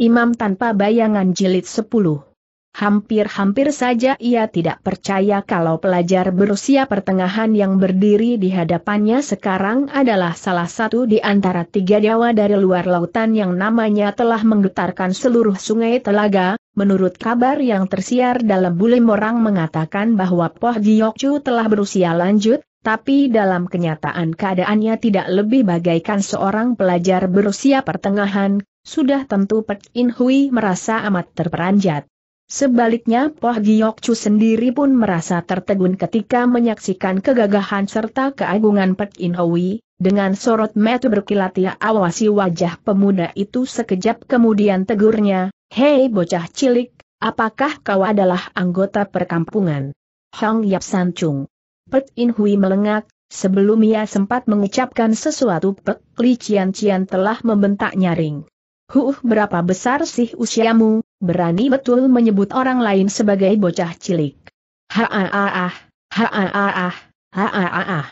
Imam tanpa bayangan jilid 10. Hampir-hampir saja ia tidak percaya kalau pelajar berusia pertengahan yang berdiri di hadapannya sekarang adalah salah satu di antara tiga dewa dari luar lautan yang namanya telah menggetarkan seluruh sungai telaga. Menurut kabar yang tersiar dalam bulim orang mengatakan bahwa Poh Chu telah berusia lanjut, tapi dalam kenyataan keadaannya tidak lebih bagaikan seorang pelajar berusia pertengahan, sudah tentu Pek In Hui merasa amat terperanjat. Sebaliknya Poh Giok Chu sendiri pun merasa tertegun ketika menyaksikan kegagahan serta keagungan Pek In Hui, dengan sorot mata berkilat ia awasi wajah pemuda itu sekejap kemudian tegurnya, Hei bocah cilik, apakah kau adalah anggota perkampungan? Hong Yap San Chung. Pek In Hui melengak, Sebelum ia sempat mengucapkan sesuatu Pek Li Cian Cian telah membentak nyaring. Huh berapa besar sih usiamu, berani betul menyebut orang lain sebagai bocah cilik. Ha-ah-ah, ah, ha-ah-ah, ah, ha-ah-ah. Ah,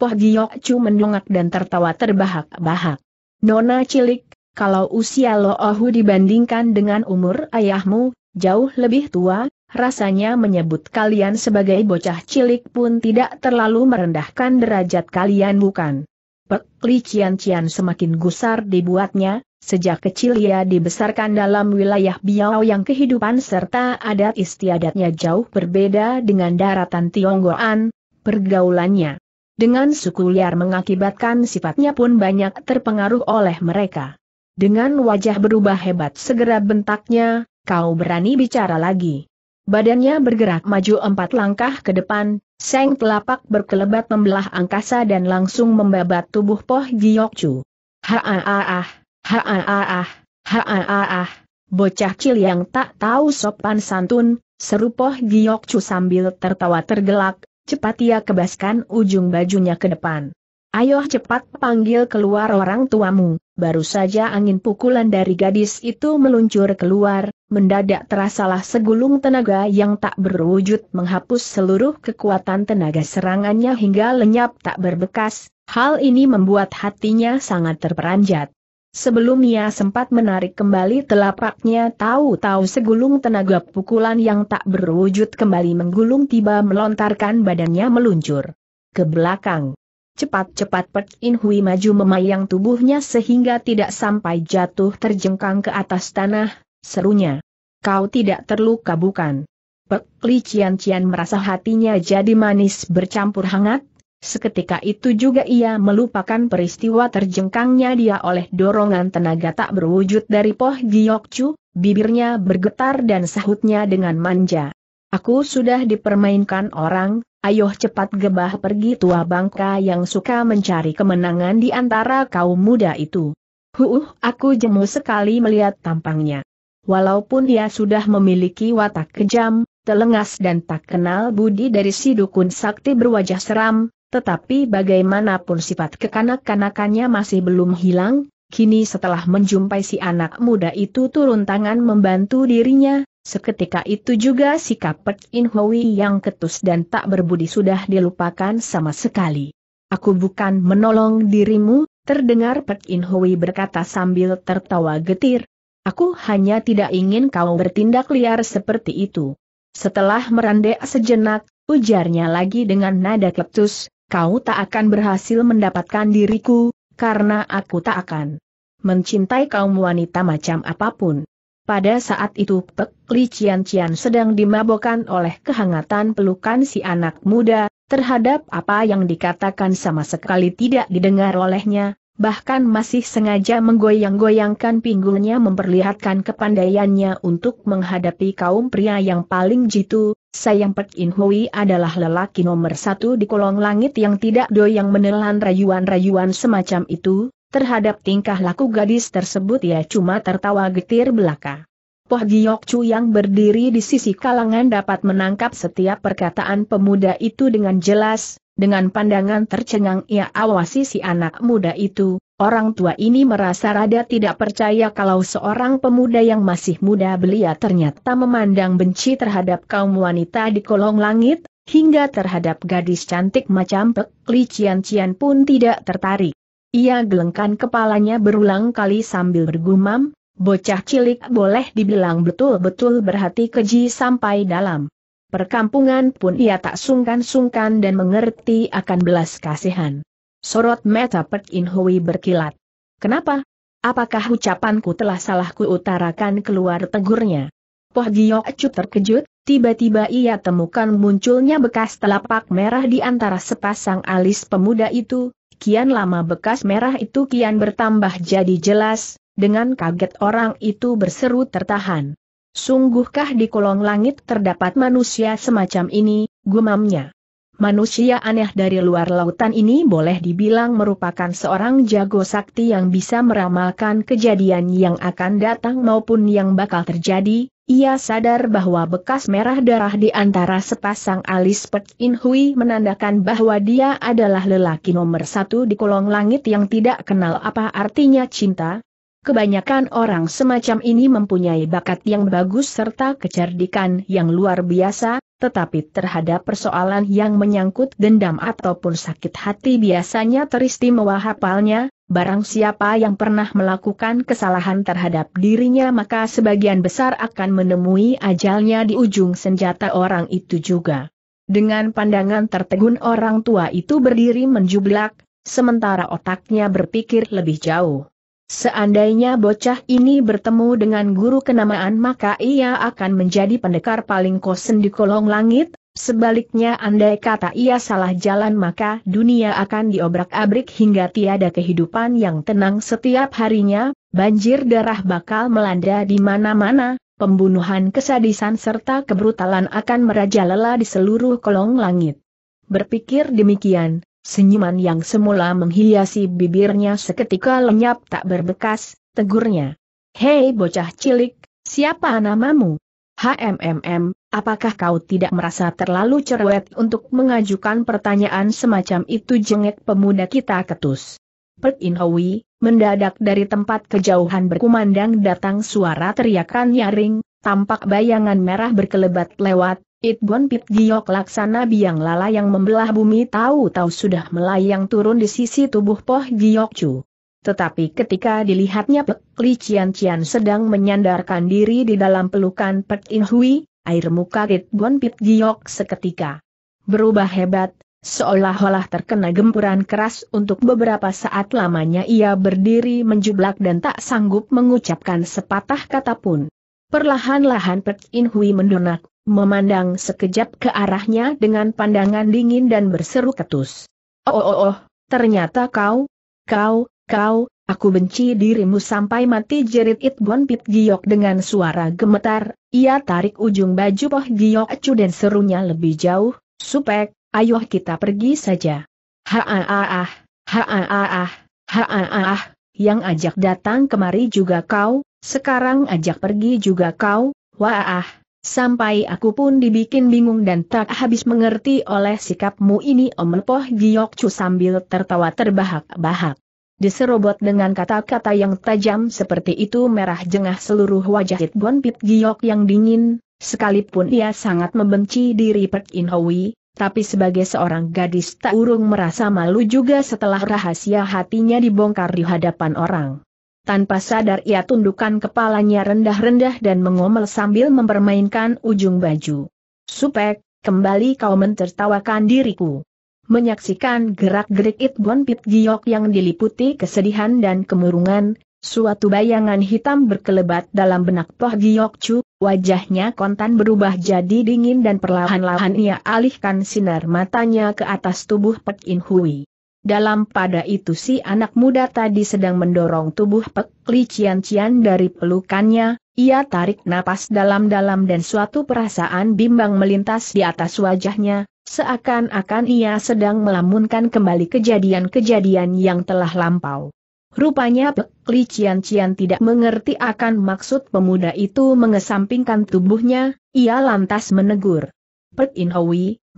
Poh Giyok Chu mendongak dan tertawa terbahak-bahak. Nona cilik, kalau usia Lo Ohu dibandingkan dengan umur ayahmu, jauh lebih tua, rasanya menyebut kalian sebagai bocah cilik pun tidak terlalu merendahkan derajat kalian bukan? Pek Cian Cian semakin gusar dibuatnya, sejak kecil ia dibesarkan dalam wilayah Biao yang kehidupan serta adat istiadatnya jauh berbeda dengan daratan Tionggoan, pergaulannya. Dengan suku liar mengakibatkan sifatnya pun banyak terpengaruh oleh mereka. Dengan wajah berubah hebat segera bentaknya, kau berani bicara lagi. Badannya bergerak maju empat langkah ke depan, seng telapak berkelebat membelah angkasa dan langsung membabat tubuh Poh Giokcu. Ha-ah-ah, ha-ah-ah, ha-ah-ah, bocah cil yang tak tahu sopan santun, seru Poh Giokcu sambil tertawa tergelak, cepat ia kebaskan ujung bajunya ke depan. Ayo cepat panggil keluar orang tuamu, baru saja angin pukulan dari gadis itu meluncur keluar, mendadak terasalah segulung tenaga yang tak berwujud menghapus seluruh kekuatan tenaga serangannya hingga lenyap tak berbekas, hal ini membuat hatinya sangat terperanjat. Sebelum ia sempat menarik kembali telapaknya tahu-tahu segulung tenaga pukulan yang tak berwujud kembali menggulung tiba melontarkan badannya meluncur ke belakang. Cepat-cepat Pek In Hui maju memayang tubuhnya sehingga tidak sampai jatuh terjengkang ke atas tanah, serunya. Kau tidak terluka bukan? Pek Li Cian Cian merasa hatinya jadi manis bercampur hangat, seketika itu juga ia melupakan peristiwa terjengkangnya dia oleh dorongan tenaga tak berwujud dari Poh Chu. bibirnya bergetar dan sahutnya dengan manja. Aku sudah dipermainkan orang, ayo cepat gebah pergi tua bangka yang suka mencari kemenangan di antara kaum muda itu. Huuh, aku jemu sekali melihat tampangnya. Walaupun dia sudah memiliki watak kejam, telengas dan tak kenal budi dari si dukun sakti berwajah seram, tetapi bagaimanapun sifat kekanak-kanakannya masih belum hilang, kini setelah menjumpai si anak muda itu turun tangan membantu dirinya, seketika itu juga sikap Pek In Hui yang ketus dan tak berbudi sudah dilupakan sama sekali. Aku bukan menolong dirimu, terdengar Pek In Hui berkata sambil tertawa getir, Aku hanya tidak ingin kau bertindak liar seperti itu. Setelah merendek sejenak, ujarnya lagi dengan nada kleptus, kau tak akan berhasil mendapatkan diriku, karena aku tak akan mencintai kaum wanita macam apapun. Pada saat itu Pek Li Cian Cian sedang dimabokkan oleh kehangatan pelukan si anak muda, terhadap apa yang dikatakan sama sekali tidak didengar olehnya, bahkan masih sengaja menggoyang-goyangkan pinggulnya memperlihatkan kepandaiannya untuk menghadapi kaum pria yang paling jitu, Sayang Pek In Hui adalah lelaki nomor satu di kolong langit yang tidak doyang menelan rayuan-rayuan semacam itu, terhadap tingkah laku gadis tersebut ia cuma tertawa getir belaka. Poh Giok Chu yang berdiri di sisi kalangan dapat menangkap setiap perkataan pemuda itu dengan jelas, dengan pandangan tercengang ia awasi si anak muda itu, orang tua ini merasa rada tidak percaya kalau seorang pemuda yang masih muda belia ternyata memandang benci terhadap kaum wanita di kolong langit, hingga terhadap gadis cantik macam Pek lician Cian pun tidak tertarik. Ia gelengkan kepalanya berulang kali sambil bergumam, bocah cilik boleh dibilang betul-betul berhati keji sampai dalam perkampungan pun ia tak sungkan-sungkan dan mengerti akan belas kasihan. Sorot mata Pek In Hui berkilat. Kenapa? Apakah ucapanku telah salah kuutarakan keluar tegurnya? Poh Gio Chu terkejut, tiba-tiba ia temukan munculnya bekas telapak merah di antara sepasang alis pemuda itu, kian lama bekas merah itu kian bertambah jadi jelas, dengan kaget orang itu berseru tertahan. Sungguhkah di kolong langit terdapat manusia semacam ini, gumamnya. Manusia aneh dari luar lautan ini boleh dibilang merupakan seorang jago sakti yang bisa meramalkan kejadian yang akan datang maupun yang bakal terjadi, ia sadar bahwa bekas merah darah di antara sepasang alis Pek In Hui menandakan bahwa dia adalah lelaki nomor satu di kolong langit yang tidak kenal apa artinya cinta, Kebanyakan orang semacam ini mempunyai bakat yang bagus serta kecerdikan yang luar biasa, tetapi terhadap persoalan yang menyangkut dendam ataupun sakit hati biasanya teristimewa hafalnya, barang siapa yang pernah melakukan kesalahan terhadap dirinya maka sebagian besar akan menemui ajalnya di ujung senjata orang itu juga. Dengan pandangan tertegun orang tua itu berdiri menjublak, sementara otaknya berpikir lebih jauh. Seandainya bocah ini bertemu dengan guru kenamaan maka ia akan menjadi pendekar paling kosen di kolong langit, sebaliknya andai kata ia salah jalan maka dunia akan diobrak-abrik hingga tiada kehidupan yang tenang setiap harinya, banjir darah bakal melanda di mana-mana, pembunuhan kesadisan serta kebrutalan akan merajalela di seluruh kolong langit. Berpikir demikian, Senyuman yang semula menghiasi bibirnya seketika lenyap tak berbekas, tegurnya. Hei bocah cilik, siapa namamu? HMMM, apakah kau tidak merasa terlalu cerewet untuk mengajukan pertanyaan semacam itu jengek pemuda kita ketus? Pet Inhoi, mendadak dari tempat kejauhan berkumandang datang suara teriakan nyaring, tampak bayangan merah berkelebat lewat, Itbon Pit Giok Laksana Biang Lala yang membelah bumi tahu-tahu sudah melayang turun di sisi tubuh Poh Giok Chu. Tetapi ketika dilihatnya Pek Li Cian Cian sedang menyandarkan diri di dalam pelukan Pek In Hui, air muka Itbon Pit Giok seketika berubah hebat, seolah-olah terkena gempuran keras untuk beberapa saat lamanya ia berdiri menjublak dan tak sanggup mengucapkan sepatah kata pun. Perlahan-lahan Pek In Hui mendonak memandang sekejap ke arahnya dengan pandangan dingin dan berseru ketus. Oh oh oh, ternyata kau, kau, kau, aku benci dirimu sampai mati jerit Itbon Pit Giok dengan suara gemetar, ia tarik ujung baju Poh Giok Acu dan serunya lebih jauh, supek, ayo kita pergi saja. Ha-ah-ah, ah, ha-ah-ah, ah, ha-ah-ah, ah, yang ajak datang kemari juga kau, sekarang ajak pergi juga kau, wah-ah. Sampai aku pun dibikin bingung dan tak habis mengerti oleh sikapmu ini Om Poh Giokcu sambil tertawa terbahak-bahak. Diserobot dengan kata-kata yang tajam seperti itu merah jengah seluruh wajah Hitbon Pit Giok yang dingin, sekalipun ia sangat membenci diri Pek In Hoi, tapi sebagai seorang gadis tak urung merasa malu juga setelah rahasia hatinya dibongkar di hadapan orang. Tanpa sadar ia tundukkan kepalanya rendah-rendah dan mengomel sambil mempermainkan ujung baju. Supek, kembali kau mentertawakan diriku. Menyaksikan gerak-gerik Itbon Pit Giok yang diliputi kesedihan dan kemurungan, suatu bayangan hitam berkelebat dalam benak Poh Giok Chu, Wajahnya kontan berubah jadi dingin dan perlahan-lahan ia alihkan sinar matanya ke atas tubuh Pek In Hui. Dalam pada itu si anak muda tadi sedang mendorong tubuh Pek Li Cian Cian dari pelukannya, ia tarik napas dalam-dalam dan suatu perasaan bimbang melintas di atas wajahnya, seakan-akan ia sedang melamunkan kembali kejadian-kejadian yang telah lampau. Rupanya Pek Li Cian Cian tidak mengerti akan maksud pemuda itu mengesampingkan tubuhnya, ia lantas menegur. Pek In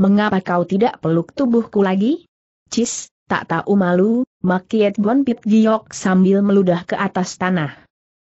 mengapa kau tidak peluk tubuhku lagi? Cis, tak tahu malu, Makiet Bon Pit Giok sambil meludah ke atas tanah.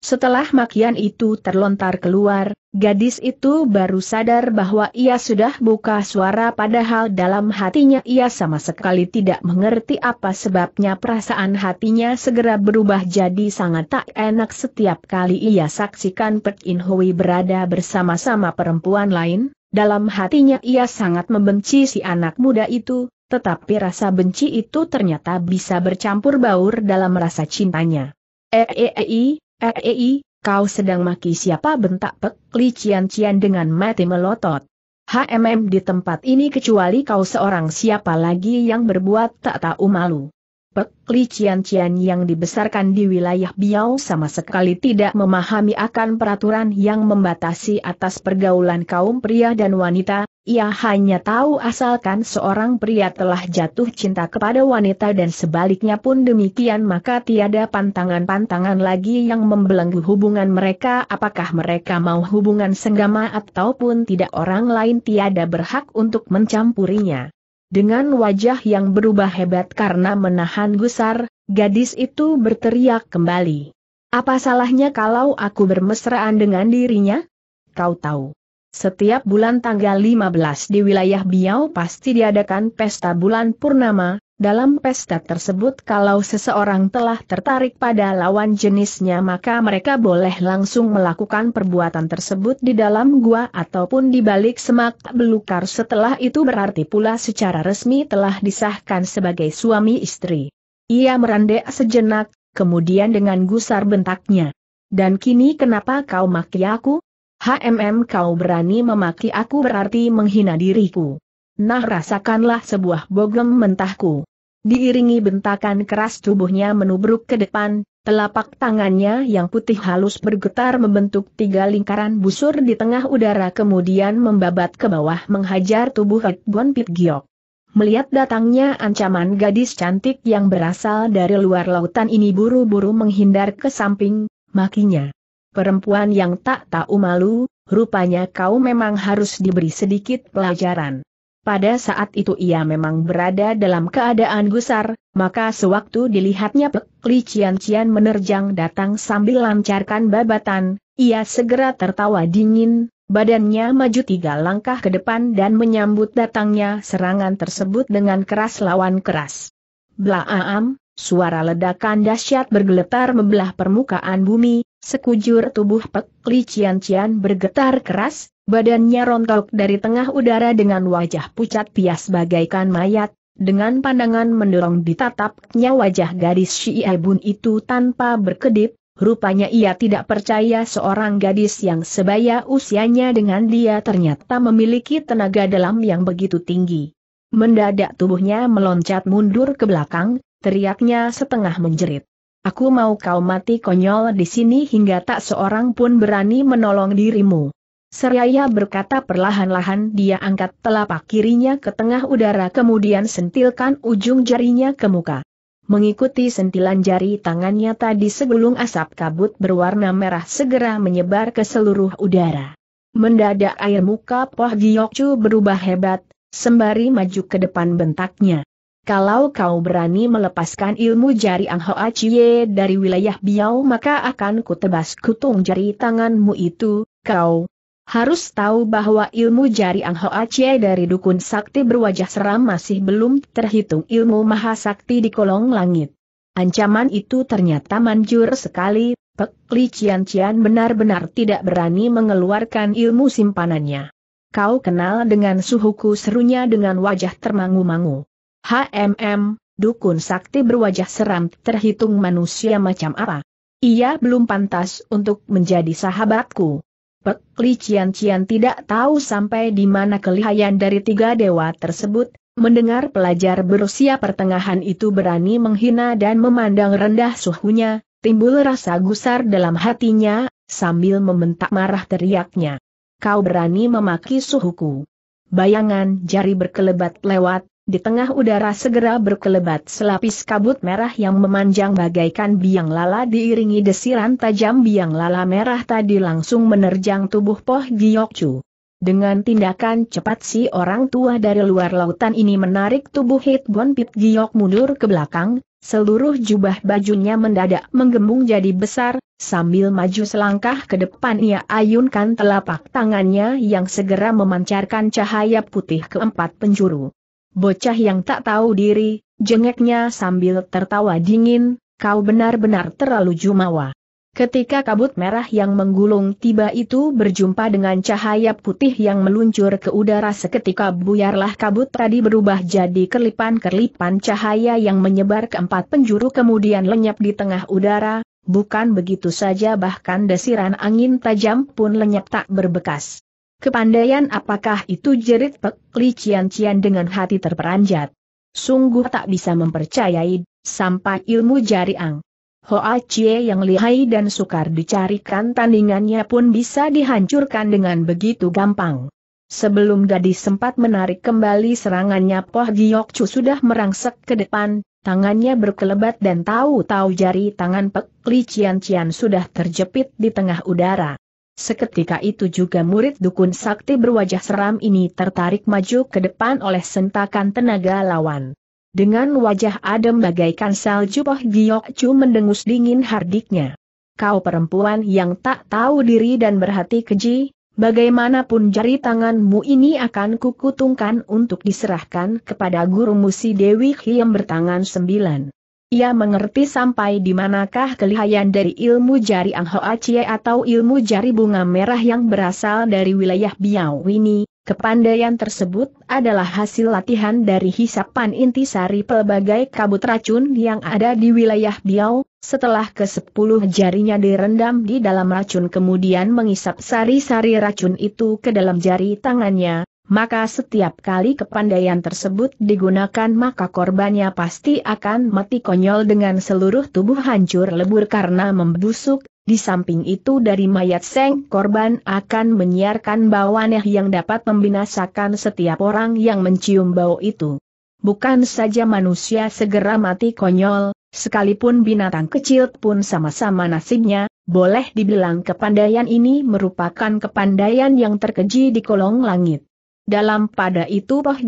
Setelah makian itu terlontar keluar, gadis itu baru sadar bahwa ia sudah buka suara padahal dalam hatinya ia sama sekali tidak mengerti apa sebabnya perasaan hatinya segera berubah jadi sangat tak enak setiap kali ia saksikan Pek In Hui berada bersama-sama perempuan lain, dalam hatinya ia sangat membenci si anak muda itu, tetapi rasa benci itu ternyata bisa bercampur baur dalam rasa cintanya. Eeei, eh, eeei, eh, eh, kau sedang maki siapa bentak Pek Cian Cian dengan mati melotot. HMM di tempat ini kecuali kau seorang siapa lagi yang berbuat tak tahu malu. Pek Li Qian Qian yang dibesarkan di wilayah Biau sama sekali tidak memahami akan peraturan yang membatasi atas pergaulan kaum pria dan wanita, ia hanya tahu asalkan seorang pria telah jatuh cinta kepada wanita dan sebaliknya pun demikian maka tiada pantangan-pantangan lagi yang membelenggu hubungan mereka apakah mereka mau hubungan senggama ataupun tidak orang lain tiada berhak untuk mencampurinya. Dengan wajah yang berubah hebat karena menahan gusar, gadis itu berteriak kembali. Apa salahnya kalau aku bermesraan dengan dirinya? Kau tahu. Setiap bulan tanggal 15 di wilayah Biau pasti diadakan pesta bulan purnama, dalam pesta tersebut kalau seseorang telah tertarik pada lawan jenisnya maka mereka boleh langsung melakukan perbuatan tersebut di dalam gua ataupun di balik semak belukar setelah itu berarti pula secara resmi telah disahkan sebagai suami istri. Ia merendek sejenak, kemudian dengan gusar bentaknya. Dan kini kenapa kau maki aku? HMM kau berani memaki aku berarti menghina diriku. Nah rasakanlah sebuah bogem mentahku. Diiringi bentakan keras tubuhnya menubruk ke depan, telapak tangannya yang putih halus bergetar membentuk tiga lingkaran busur di tengah udara kemudian membabat ke bawah menghajar tubuh Edbon Pit Giok. Melihat datangnya ancaman gadis cantik yang berasal dari luar lautan ini buru-buru menghindar ke samping, makinya. Perempuan yang tak tahu malu, rupanya kau memang harus diberi sedikit pelajaran. Pada saat itu ia memang berada dalam keadaan gusar, maka sewaktu dilihatnya Pek Cian menerjang datang sambil lancarkan babatan, ia segera tertawa dingin, badannya maju tiga langkah ke depan dan menyambut datangnya serangan tersebut dengan keras lawan keras. Blaam, suara ledakan dahsyat bergeletar membelah permukaan bumi, sekujur tubuh Pek Cian bergetar keras, Badannya rontok dari tengah udara dengan wajah pucat pias bagaikan mayat, dengan pandangan mendorong ditatapnya wajah gadis Syi'ai Bun itu tanpa berkedip, rupanya ia tidak percaya seorang gadis yang sebaya usianya dengan dia ternyata memiliki tenaga dalam yang begitu tinggi. Mendadak tubuhnya meloncat mundur ke belakang, teriaknya setengah menjerit. Aku mau kau mati konyol di sini hingga tak seorang pun berani menolong dirimu. Seraya berkata perlahan-lahan dia angkat telapak kirinya ke tengah udara kemudian sentilkan ujung jarinya ke muka. Mengikuti sentilan jari tangannya tadi segulung asap kabut berwarna merah segera menyebar ke seluruh udara. Mendadak air muka Poh Chu berubah hebat, sembari maju ke depan bentaknya. Kalau kau berani melepaskan ilmu jari Ang Hoa Chie dari wilayah Biao maka akan kutebas kutung jari tanganmu itu, kau, harus tahu bahwa ilmu jari Ang Hoa Chie dari dukun sakti berwajah seram masih belum terhitung ilmu maha sakti di kolong langit. Ancaman itu ternyata manjur sekali, Pek Li Cian Cian benar-benar tidak berani mengeluarkan ilmu simpanannya. Kau kenal dengan suhuku serunya dengan wajah termangu-mangu. HMM, dukun sakti berwajah seram terhitung manusia macam apa? Ia belum pantas untuk menjadi sahabatku. Pek Li Cian Cian tidak tahu sampai di mana kelihayan dari tiga dewa tersebut, mendengar pelajar berusia pertengahan itu berani menghina dan memandang rendah suhunya, timbul rasa gusar dalam hatinya, sambil membentak marah teriaknya. Kau berani memaki suhuku. Bayangan jari berkelebat lewat, di tengah udara segera berkelebat selapis kabut merah yang memanjang bagaikan biang lala diiringi desiran tajam biang lala merah tadi langsung menerjang tubuh Poh Giokcu. Dengan tindakan cepat si orang tua dari luar lautan ini menarik tubuh Hitbon Pit Giok mundur ke belakang, seluruh jubah bajunya mendadak menggembung jadi besar, sambil maju selangkah ke depan ia ayunkan telapak tangannya yang segera memancarkan cahaya putih ke empat penjuru. Bocah yang tak tahu diri, jengeknya sambil tertawa dingin, kau benar-benar terlalu jumawa. Ketika kabut merah yang menggulung tiba itu berjumpa dengan cahaya putih yang meluncur ke udara seketika buyarlah kabut tadi berubah jadi kerlipan-kerlipan cahaya yang menyebar ke empat penjuru kemudian lenyap di tengah udara, bukan begitu saja bahkan desiran angin tajam pun lenyap tak berbekas. Kepandaian apakah itu jerit Pek Li Cian Cian dengan hati terperanjat. Sungguh tak bisa mempercayai, sampai ilmu jari jariang. Hoa Chie yang lihai dan sukar dicarikan tandingannya pun bisa dihancurkan dengan begitu gampang. Sebelum gadis sempat menarik kembali serangannya Poh Giok Chu sudah merangsek ke depan, tangannya berkelebat dan tahu-tahu jari tangan Pek Li Cian Cian sudah terjepit di tengah udara. Seketika itu juga murid dukun sakti berwajah seram ini tertarik maju ke depan oleh sentakan tenaga lawan. Dengan wajah adem bagaikan salju Poh Giok cu mendengus dingin hardiknya. Kau perempuan yang tak tahu diri dan berhati keji, bagaimanapun jari tanganmu ini akan kukutungkan untuk diserahkan kepada gurumu si Dewi Hiem bertangan sembilan. Ia mengerti sampai di manakah kelihayan dari ilmu jari Ang Hoa Chie atau ilmu jari bunga merah yang berasal dari wilayah Biao ini. Kepandaian tersebut adalah hasil latihan dari hisapan intisari pelbagai kabut racun yang ada di wilayah Biao. Setelah ke-10 jarinya direndam di dalam racun kemudian mengisap sari-sari racun itu ke dalam jari tangannya, maka setiap kali kepandaian tersebut digunakan maka korbannya pasti akan mati konyol dengan seluruh tubuh hancur lebur karena membusuk, di samping itu dari mayat seng korban akan menyiarkan bau yang dapat membinasakan setiap orang yang mencium bau itu. Bukan saja manusia segera mati konyol, sekalipun binatang kecil pun sama-sama nasibnya, boleh dibilang kepandaian ini merupakan kepandaian yang terkeji di kolong langit. Dalam pada itu Poh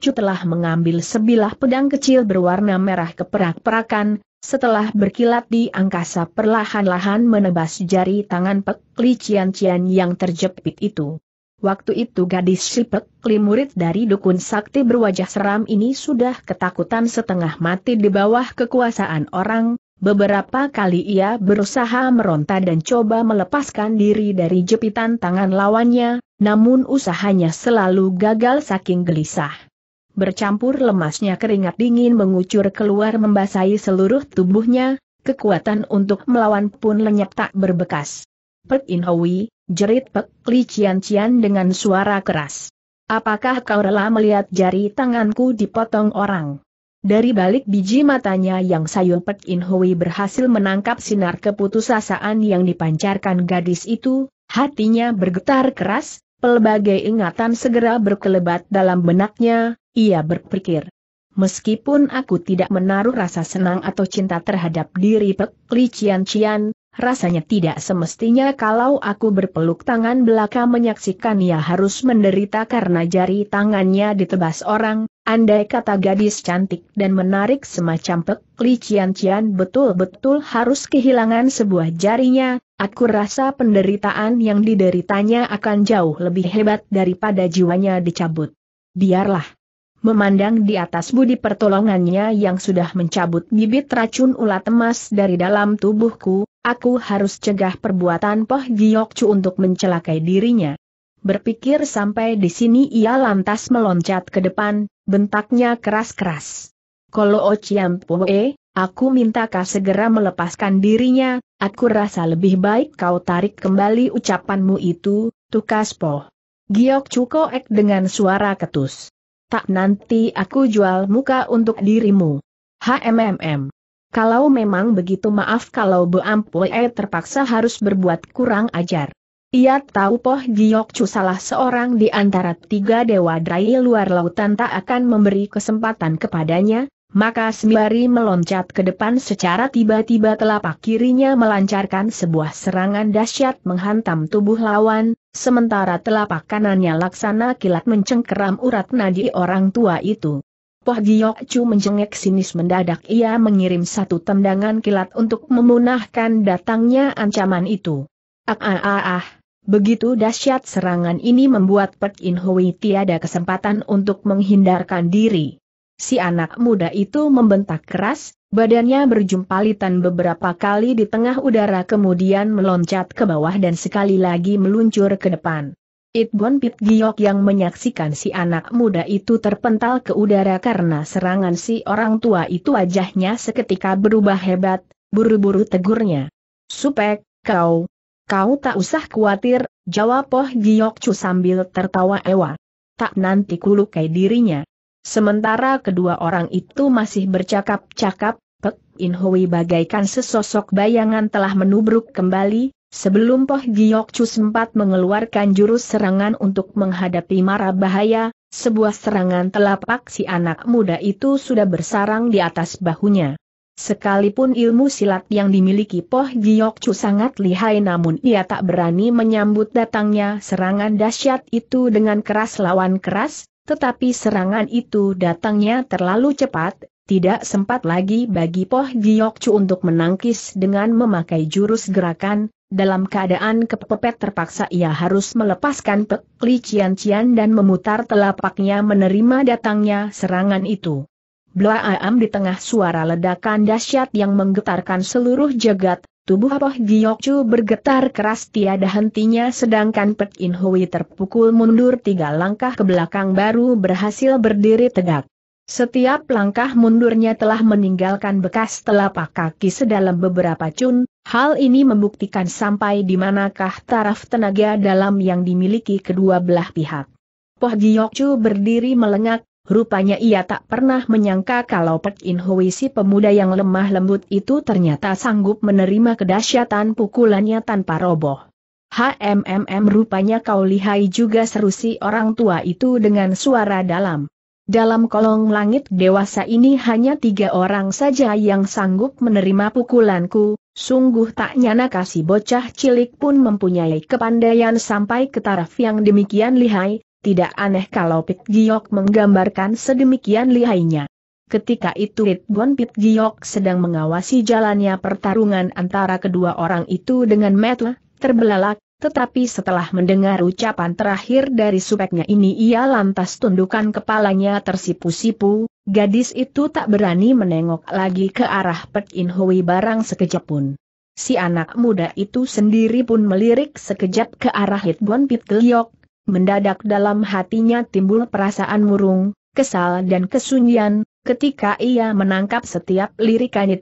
Chu telah mengambil sebilah pedang kecil berwarna merah keperak-perakan, setelah berkilat di angkasa perlahan-lahan menebas jari tangan Pek Li Cian Cian yang terjepit itu. Waktu itu gadis si Pek Li murid dari dukun sakti berwajah seram ini sudah ketakutan setengah mati di bawah kekuasaan orang, Beberapa kali ia berusaha meronta dan coba melepaskan diri dari jepitan tangan lawannya, namun usahanya selalu gagal saking gelisah. Bercampur lemasnya keringat dingin mengucur keluar membasahi seluruh tubuhnya, kekuatan untuk melawan pun lenyap tak berbekas. Pek In Hui, jerit Pek Li Cian Cian dengan suara keras. Apakah kau rela melihat jari tanganku dipotong orang? Dari balik biji matanya yang sayu Pek In Hui berhasil menangkap sinar keputusasaan yang dipancarkan gadis itu, hatinya bergetar keras, pelbagai ingatan segera berkelebat dalam benaknya, ia berpikir. Meskipun aku tidak menaruh rasa senang atau cinta terhadap diri Pek Li Cian Cian, rasanya tidak semestinya kalau aku berpeluk tangan belaka menyaksikan ia harus menderita karena jari tangannya ditebas orang, Andai kata gadis cantik dan menarik semacam Pek Li betul-betul harus kehilangan sebuah jarinya, aku rasa penderitaan yang dideritanya akan jauh lebih hebat daripada jiwanya dicabut. Biarlah. Memandang di atas budi pertolongannya yang sudah mencabut bibit racun ulat emas dari dalam tubuhku, aku harus cegah perbuatan Poh Giokcu untuk mencelakai dirinya. Berpikir sampai di sini ia lantas meloncat ke depan, bentaknya keras-keras. Kalau Ociam oh Poe, aku minta kau segera melepaskan dirinya, aku rasa lebih baik kau tarik kembali ucapanmu itu, tukas po. Giok Cuko Ek dengan suara ketus. Tak nanti aku jual muka untuk dirimu. HMMM. Kalau memang begitu maaf kalau Boampue terpaksa harus berbuat kurang ajar. Ia tahu Poh Giok Chu salah seorang di antara tiga dewa dari luar lautan tak akan memberi kesempatan kepadanya, maka sembari meloncat ke depan secara tiba-tiba telapak kirinya melancarkan sebuah serangan dahsyat menghantam tubuh lawan, sementara telapak kanannya laksana kilat mencengkeram urat nadi orang tua itu. Poh Giok Chu menjengek sinis mendadak ia mengirim satu tendangan kilat untuk memunahkan datangnya ancaman itu. Ah ah ah ah. Begitu dahsyat serangan ini membuat Pek In Hui tiada kesempatan untuk menghindarkan diri. Si anak muda itu membentak keras, badannya berjumpalitan beberapa kali di tengah udara kemudian meloncat ke bawah dan sekali lagi meluncur ke depan. Itbon Pit Giok yang menyaksikan si anak muda itu terpental ke udara karena serangan si orang tua itu wajahnya seketika berubah hebat, buru-buru tegurnya. Supek, kau, Kau tak usah khawatir, jawab Poh Giokcu sambil tertawa ewa. Tak nanti kulukai dirinya. Sementara kedua orang itu masih bercakap-cakap, Pek In Hui bagaikan sesosok bayangan telah menubruk kembali, sebelum Poh Giokcu sempat mengeluarkan jurus serangan untuk menghadapi mara bahaya, sebuah serangan telapak si anak muda itu sudah bersarang di atas bahunya. Sekalipun ilmu silat yang dimiliki Poh Giok Chu sangat lihai namun ia tak berani menyambut datangnya serangan dahsyat itu dengan keras lawan keras, tetapi serangan itu datangnya terlalu cepat, tidak sempat lagi bagi Poh Giok Chu untuk menangkis dengan memakai jurus gerakan, dalam keadaan kepepet terpaksa ia harus melepaskan pekli Cian Cian dan memutar telapaknya menerima datangnya serangan itu. Blaam di tengah suara ledakan dahsyat yang menggetarkan seluruh jagat, tubuh Poh Giyokcu bergetar keras tiada hentinya sedangkan Pek In Hui terpukul mundur tiga langkah ke belakang baru berhasil berdiri tegak. Setiap langkah mundurnya telah meninggalkan bekas telapak kaki sedalam beberapa cun, hal ini membuktikan sampai di manakah taraf tenaga dalam yang dimiliki kedua belah pihak. Poh Giyokcu berdiri melengak, Rupanya ia tak pernah menyangka kalau Pek In Hui si pemuda yang lemah lembut itu ternyata sanggup menerima kedahsyatan pukulannya tanpa roboh. HMMM rupanya kau lihai juga seru si orang tua itu dengan suara dalam. Dalam kolong langit dewasa ini hanya tiga orang saja yang sanggup menerima pukulanku, sungguh tak nyana kasih bocah cilik pun mempunyai kepandaian sampai ke taraf yang demikian lihai, tidak aneh kalau Pit Giok menggambarkan sedemikian lihainya. Ketika itu Itbon Pit Giok sedang mengawasi jalannya pertarungan antara kedua orang itu dengan mata terbelalak, tetapi setelah mendengar ucapan terakhir dari supeknya ini ia lantas tundukkan kepalanya tersipu-sipu, gadis itu tak berani menengok lagi ke arah Pek In Hui barang sekejap pun. Si anak muda itu sendiri pun melirik sekejap ke arah Hitbon Pit Giok, mendadak dalam hatinya timbul perasaan murung, kesal dan kesunyian, ketika ia menangkap setiap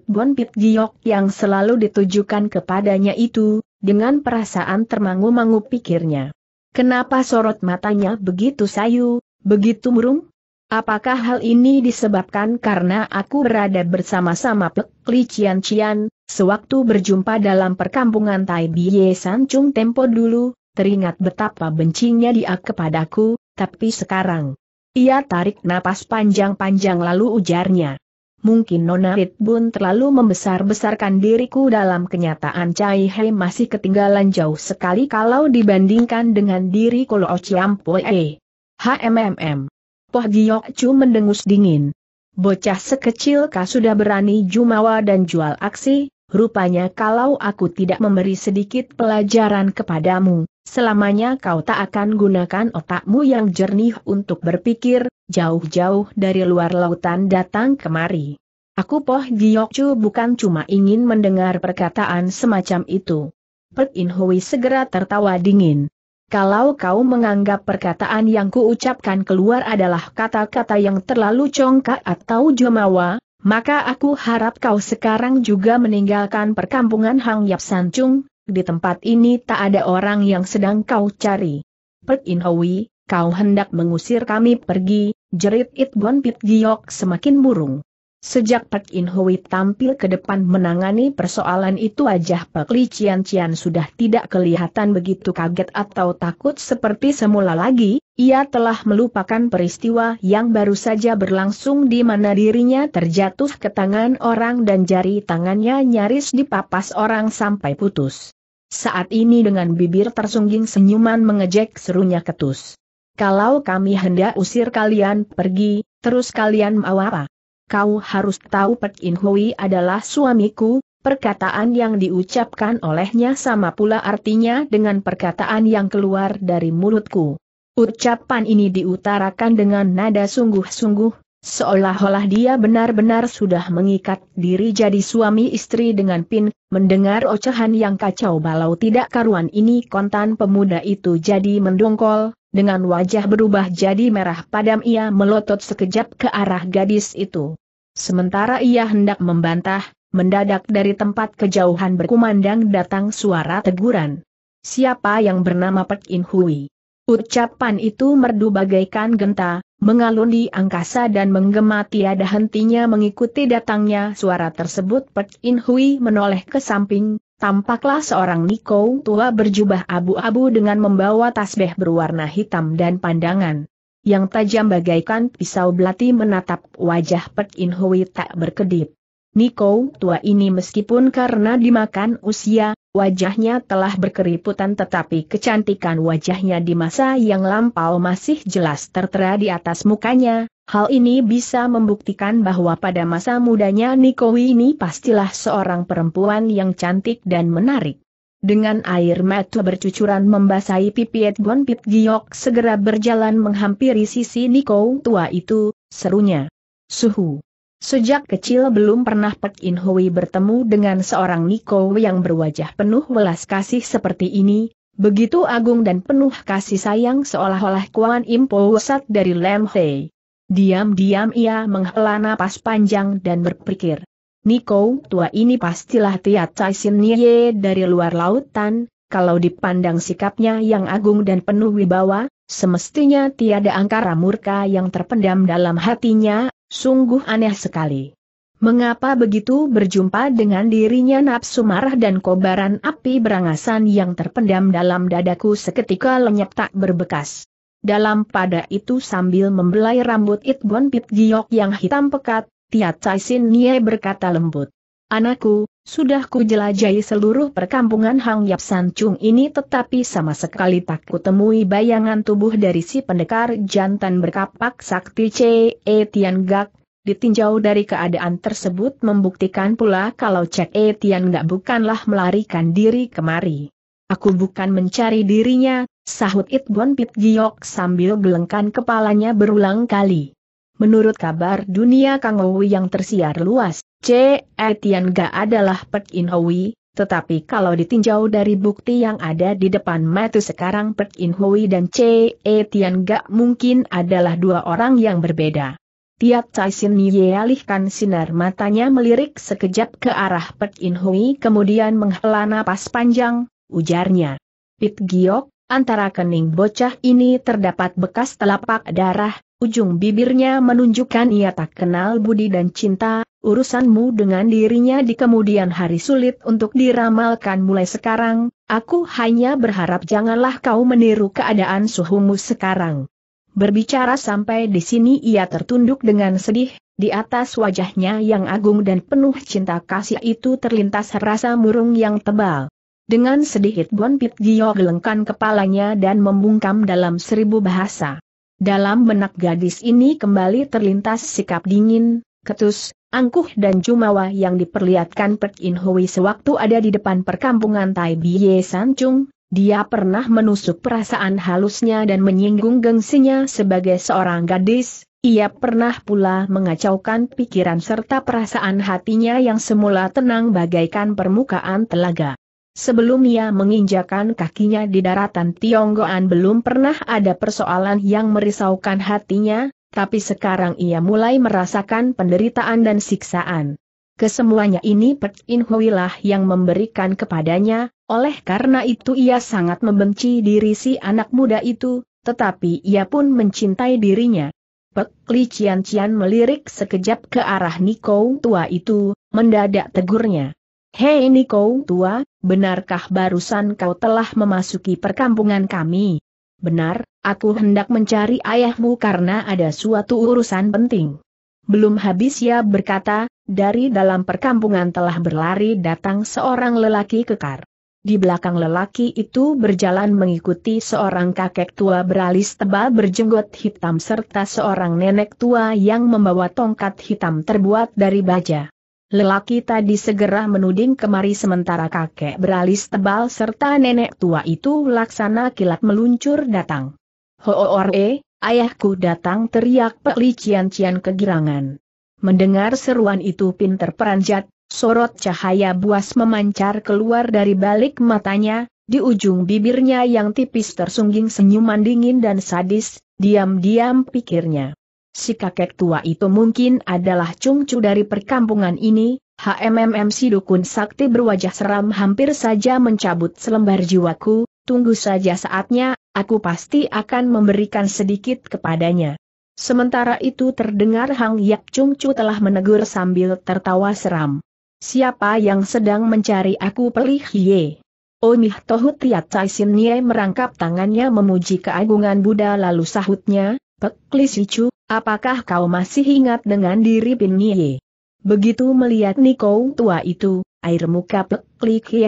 Bon Pit Giok yang selalu ditujukan kepadanya itu, dengan perasaan termangu-mangu pikirnya. Kenapa sorot matanya begitu sayu, begitu murung? Apakah hal ini disebabkan karena aku berada bersama-sama Pek Li Cian Cian, sewaktu berjumpa dalam perkampungan Tai bie San Chung Tempo dulu, teringat betapa bencinya dia kepadaku, tapi sekarang. Ia tarik napas panjang-panjang lalu ujarnya. Mungkin Nona Ritbun terlalu membesar-besarkan diriku dalam kenyataan Cai He masih ketinggalan jauh sekali kalau dibandingkan dengan diri Kolo Chiampoe. HMMM. Poh Giyok Chu mendengus dingin. Bocah sekecil kah sudah berani jumawa dan jual aksi, rupanya kalau aku tidak memberi sedikit pelajaran kepadamu, selamanya kau tak akan gunakan otakmu yang jernih untuk berpikir, jauh-jauh dari luar lautan datang kemari. Aku Poh Giyokcu bukan cuma ingin mendengar perkataan semacam itu. Pek In segera tertawa dingin. Kalau kau menganggap perkataan yang kuucapkan keluar adalah kata-kata yang terlalu congkak atau jomawa, maka aku harap kau sekarang juga meninggalkan perkampungan Hang Yap Chung, di tempat ini tak ada orang yang sedang kau cari. Pek In Hui, kau hendak mengusir kami pergi, jerit It Bon Pit Giok semakin murung. Sejak Pek In Hui tampil ke depan menangani persoalan itu wajah Pek Li Cian Cian sudah tidak kelihatan begitu kaget atau takut seperti semula lagi, ia telah melupakan peristiwa yang baru saja berlangsung di mana dirinya terjatuh ke tangan orang dan jari tangannya nyaris dipapas orang sampai putus. Saat ini dengan bibir tersungging senyuman mengejek serunya ketus. Kalau kami hendak usir kalian pergi, terus kalian mau apa? kau harus tahu Pek In Hui adalah suamiku, perkataan yang diucapkan olehnya sama pula artinya dengan perkataan yang keluar dari mulutku. Ucapan ini diutarakan dengan nada sungguh-sungguh, seolah-olah dia benar-benar sudah mengikat diri jadi suami istri dengan pin, mendengar ocehan yang kacau balau tidak karuan ini kontan pemuda itu jadi mendongkol, dengan wajah berubah jadi merah padam ia melotot sekejap ke arah gadis itu. Sementara ia hendak membantah, mendadak dari tempat kejauhan berkumandang datang suara teguran. Siapa yang bernama Pek In Hui? Ucapan itu merdu bagaikan genta, mengalun di angkasa dan menggema tiada hentinya mengikuti datangnya suara tersebut Pek In Hui menoleh ke samping, Tampaklah seorang Niko tua berjubah abu-abu dengan membawa tasbih berwarna hitam dan pandangan. Yang tajam bagaikan pisau belati menatap wajah Pek In Hui tak berkedip. Niko tua ini meskipun karena dimakan usia, wajahnya telah berkeriputan tetapi kecantikan wajahnya di masa yang lampau masih jelas tertera di atas mukanya, Hal ini bisa membuktikan bahwa pada masa mudanya Nikowi ini pastilah seorang perempuan yang cantik dan menarik. Dengan air mata bercucuran membasahi pipi Edgon Pit Giok segera berjalan menghampiri sisi Niko tua itu, serunya. Suhu. Sejak kecil belum pernah Pek In Hui bertemu dengan seorang Niko yang berwajah penuh welas kasih seperti ini, begitu agung dan penuh kasih sayang seolah-olah Kuan Impo Sat dari Lam Hei. Diam-diam ia menghela napas panjang dan berpikir. Niko tua ini pastilah Tiat Chai Sin Nye dari luar lautan, kalau dipandang sikapnya yang agung dan penuh wibawa, semestinya tiada angkara murka yang terpendam dalam hatinya, sungguh aneh sekali. Mengapa begitu berjumpa dengan dirinya nafsu marah dan kobaran api berangasan yang terpendam dalam dadaku seketika lenyap tak berbekas? Dalam pada itu sambil membelai rambut Itbon Pit Giok yang hitam pekat, Tia Chai Sin Nye berkata lembut. Anakku, sudah ku jelajahi seluruh perkampungan Hang Yap San Chung ini tetapi sama sekali tak kutemui bayangan tubuh dari si pendekar jantan berkapak sakti C. E. Tian Gak. Ditinjau dari keadaan tersebut membuktikan pula kalau Cek E. Tian Gak bukanlah melarikan diri kemari. Aku bukan mencari dirinya, sahut Itbon Pit Giok sambil gelengkan kepalanya berulang kali. Menurut kabar dunia Kang Owi yang tersiar luas, C. Etian Ga adalah Pek In Owi, tetapi kalau ditinjau dari bukti yang ada di depan mata sekarang Pek In Owi dan C. Etian Ga mungkin adalah dua orang yang berbeda. Tiat Sin Ye alihkan sinar matanya melirik sekejap ke arah Pek In Hui kemudian menghela napas panjang, ujarnya. Pit Giok, antara kening bocah ini terdapat bekas telapak darah, ujung bibirnya menunjukkan ia tak kenal budi dan cinta, urusanmu dengan dirinya di kemudian hari sulit untuk diramalkan mulai sekarang, aku hanya berharap janganlah kau meniru keadaan suhumu sekarang. Berbicara sampai di sini ia tertunduk dengan sedih, di atas wajahnya yang agung dan penuh cinta kasih itu terlintas rasa murung yang tebal. Dengan sedikit Bon Pit Gio gelengkan kepalanya dan membungkam dalam seribu bahasa. Dalam benak gadis ini kembali terlintas sikap dingin, ketus, angkuh dan jumawa yang diperlihatkan Pek In Hui sewaktu ada di depan perkampungan Tai Biye Chung, dia pernah menusuk perasaan halusnya dan menyinggung gengsinya sebagai seorang gadis, ia pernah pula mengacaukan pikiran serta perasaan hatinya yang semula tenang bagaikan permukaan telaga. Sebelum ia menginjakan kakinya di daratan Tionggoan belum pernah ada persoalan yang merisaukan hatinya, tapi sekarang ia mulai merasakan penderitaan dan siksaan. Kesemuanya ini Pek In lah yang memberikan kepadanya, oleh karena itu ia sangat membenci diri si anak muda itu, tetapi ia pun mencintai dirinya. Pek Li Cian Cian melirik sekejap ke arah Niko tua itu, mendadak tegurnya. Hei Niko tua, benarkah barusan kau telah memasuki perkampungan kami? Benar, aku hendak mencari ayahmu karena ada suatu urusan penting. Belum habis ia berkata, dari dalam perkampungan telah berlari datang seorang lelaki kekar. Di belakang lelaki itu berjalan mengikuti seorang kakek tua beralis tebal berjenggot hitam serta seorang nenek tua yang membawa tongkat hitam terbuat dari baja. Lelaki tadi segera menuding kemari sementara kakek beralis tebal serta nenek tua itu laksana kilat meluncur datang. Hoore, eh, ayahku datang teriak Pek Cian Cian kegirangan. Mendengar seruan itu pinter peranjat, sorot cahaya buas memancar keluar dari balik matanya, di ujung bibirnya yang tipis tersungging senyuman dingin dan sadis, diam-diam pikirnya si kakek tua itu mungkin adalah cungcu dari perkampungan ini, HMMM si dukun sakti berwajah seram hampir saja mencabut selembar jiwaku, tunggu saja saatnya, aku pasti akan memberikan sedikit kepadanya. Sementara itu terdengar Hang Yap Cungcu telah menegur sambil tertawa seram. Siapa yang sedang mencari aku pelih ye? Omih Tohut Tiat Cai Sin merangkap tangannya memuji keagungan Buddha lalu sahutnya, Pek Lisicu, Apakah kau masih ingat dengan diri Pin Ye? Begitu melihat Niko tua itu, air muka Pek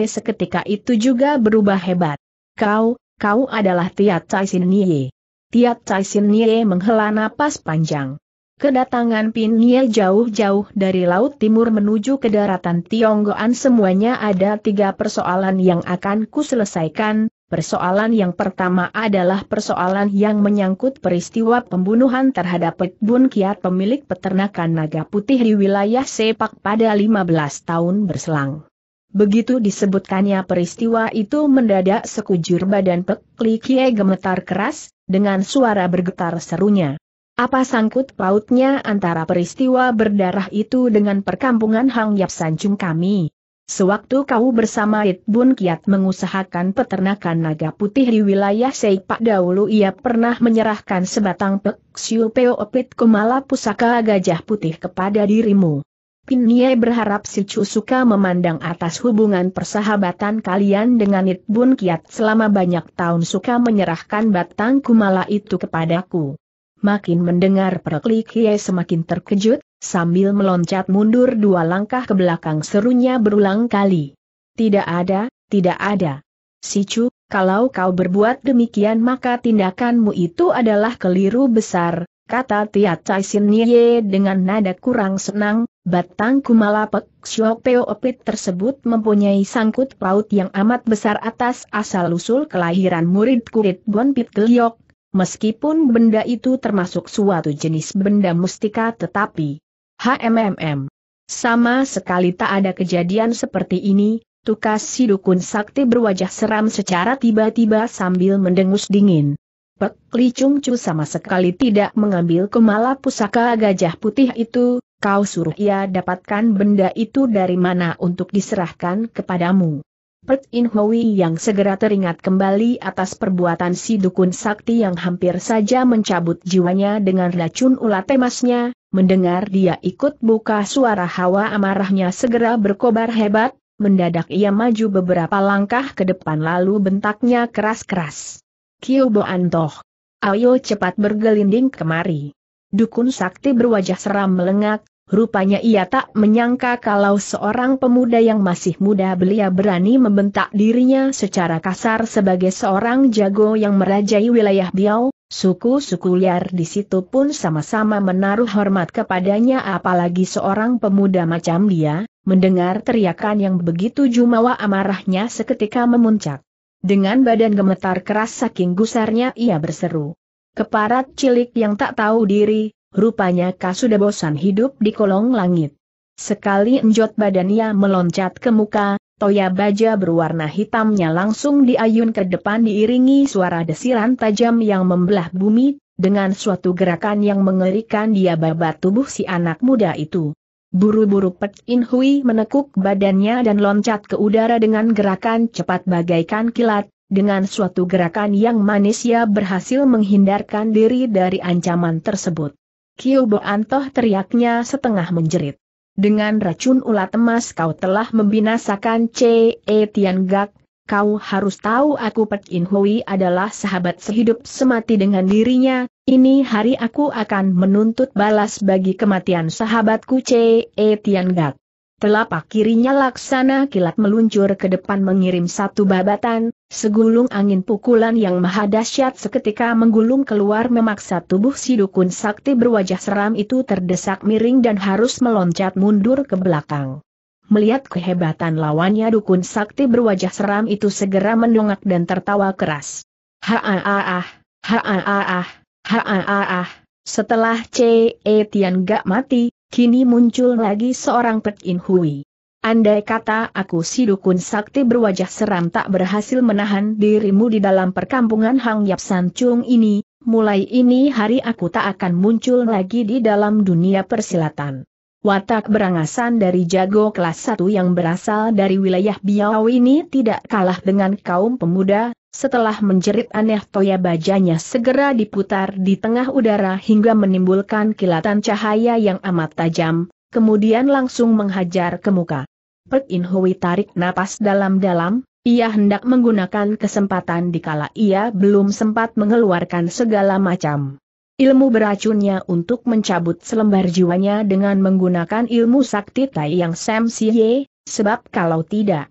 seketika itu juga berubah hebat. Kau, kau adalah Tiat Cai Sin Ye. Tiat Cai Sin Nye menghela napas panjang. Kedatangan Pin Pinye jauh-jauh dari Laut Timur menuju ke daratan Tionggoan semuanya ada tiga persoalan yang akan kuselesaikan. Persoalan yang pertama adalah persoalan yang menyangkut peristiwa pembunuhan terhadap Pek Bun Kiat pemilik peternakan naga putih di wilayah Sepak pada 15 tahun berselang. Begitu disebutkannya peristiwa itu mendadak sekujur badan Pek Kie gemetar keras, dengan suara bergetar serunya. Apa sangkut pautnya antara peristiwa berdarah itu dengan perkampungan Hang Yap Sanjung kami? Sewaktu kau bersama It Bun Kiat mengusahakan peternakan naga putih di wilayah Seipak dahulu ia pernah menyerahkan sebatang pek siu opit kumala pusaka gajah putih kepada dirimu. Pinye berharap si suka memandang atas hubungan persahabatan kalian dengan It Bun Kiat selama banyak tahun suka menyerahkan batang kumala itu kepadaku makin mendengar perklik Hie semakin terkejut, sambil meloncat mundur dua langkah ke belakang serunya berulang kali. Tidak ada, tidak ada. Sicu, kalau kau berbuat demikian maka tindakanmu itu adalah keliru besar, kata Tia Chai Sin Nye dengan nada kurang senang, batang kumala pek siok Peo Opit tersebut mempunyai sangkut paut yang amat besar atas asal-usul kelahiran murid kurit Bon Pit Geliok, Meskipun benda itu termasuk suatu jenis benda mustika tetapi HMMM. Sama sekali tak ada kejadian seperti ini, tukas si dukun sakti berwajah seram secara tiba-tiba sambil mendengus dingin. Pek Li Chung Chu sama sekali tidak mengambil kemala pusaka gajah putih itu, kau suruh ia dapatkan benda itu dari mana untuk diserahkan kepadamu. Pert In Hui yang segera teringat kembali atas perbuatan si dukun sakti yang hampir saja mencabut jiwanya dengan racun ulat emasnya, mendengar dia ikut buka suara hawa amarahnya segera berkobar hebat, mendadak ia maju beberapa langkah ke depan lalu bentaknya keras-keras. Kiu Boantoh. Ayo cepat bergelinding kemari. Dukun sakti berwajah seram melengak, Rupanya ia tak menyangka kalau seorang pemuda yang masih muda belia berani membentak dirinya secara kasar sebagai seorang jago yang merajai wilayah Biau, suku-suku liar di situ pun sama-sama menaruh hormat kepadanya apalagi seorang pemuda macam dia, mendengar teriakan yang begitu jumawa amarahnya seketika memuncak. Dengan badan gemetar keras saking gusarnya ia berseru. Keparat cilik yang tak tahu diri, Rupanya kau sudah bosan hidup di kolong langit. Sekali enjot badannya meloncat ke muka, toya baja berwarna hitamnya langsung diayun ke depan diiringi suara desiran tajam yang membelah bumi, dengan suatu gerakan yang mengerikan dia babat tubuh si anak muda itu. Buru-buru pet In Hui menekuk badannya dan loncat ke udara dengan gerakan cepat bagaikan kilat, dengan suatu gerakan yang manis ia berhasil menghindarkan diri dari ancaman tersebut. Kyobo Antoh teriaknya setengah menjerit. Dengan racun ulat emas kau telah membinasakan C.E. Tian Gak. kau harus tahu aku Pek In Hui adalah sahabat sehidup semati dengan dirinya, ini hari aku akan menuntut balas bagi kematian sahabatku C.E. Tian Gak. Telapak kirinya laksana kilat meluncur ke depan mengirim satu babatan, Segulung angin pukulan yang maha dahsyat seketika menggulung keluar memaksa tubuh si dukun sakti berwajah seram itu terdesak miring dan harus meloncat mundur ke belakang. Melihat kehebatan lawannya dukun sakti berwajah seram itu segera mendongak dan tertawa keras. Ha-ah-ah, ha-ah-ah, ha-ah-ah, setelah C.E. Tian gak mati, kini muncul lagi seorang Pek In Hui. Andai kata aku si dukun sakti berwajah seram tak berhasil menahan dirimu di dalam perkampungan Hang Yap San Chung ini, mulai ini hari aku tak akan muncul lagi di dalam dunia persilatan. Watak berangasan dari jago kelas 1 yang berasal dari wilayah Biau ini tidak kalah dengan kaum pemuda, setelah menjerit aneh toya bajanya segera diputar di tengah udara hingga menimbulkan kilatan cahaya yang amat tajam, kemudian langsung menghajar ke muka. Pek In Hui tarik napas dalam-dalam, ia hendak menggunakan kesempatan dikala ia belum sempat mengeluarkan segala macam ilmu beracunnya untuk mencabut selembar jiwanya dengan menggunakan ilmu sakti Tai yang Sam Siye, sebab kalau tidak,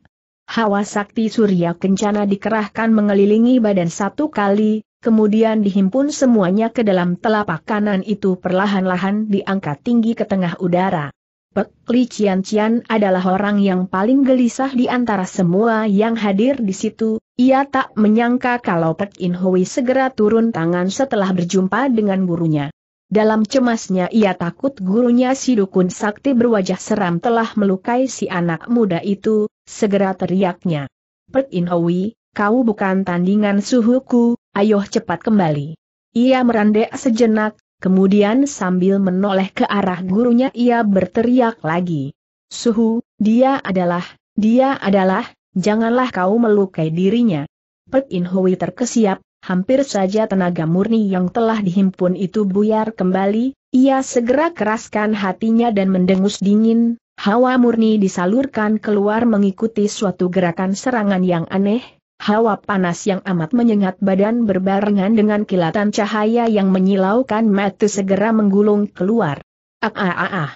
hawa sakti surya kencana dikerahkan mengelilingi badan satu kali, kemudian dihimpun semuanya ke dalam telapak kanan itu perlahan-lahan diangkat tinggi ke tengah udara. Pek Li Cian Cian adalah orang yang paling gelisah di antara semua yang hadir di situ, ia tak menyangka kalau Pek In Hui segera turun tangan setelah berjumpa dengan gurunya. Dalam cemasnya ia takut gurunya si dukun sakti berwajah seram telah melukai si anak muda itu, segera teriaknya. Pek In Hui, kau bukan tandingan suhuku, ayo cepat kembali. Ia merandek sejenak, kemudian sambil menoleh ke arah gurunya ia berteriak lagi. Suhu, dia adalah, dia adalah, janganlah kau melukai dirinya. Pek In Hui terkesiap, hampir saja tenaga murni yang telah dihimpun itu buyar kembali, ia segera keraskan hatinya dan mendengus dingin, hawa murni disalurkan keluar mengikuti suatu gerakan serangan yang aneh, Hawa panas yang amat menyengat badan berbarengan dengan kilatan cahaya yang menyilaukan mata segera menggulung keluar. Ah ah ah ah.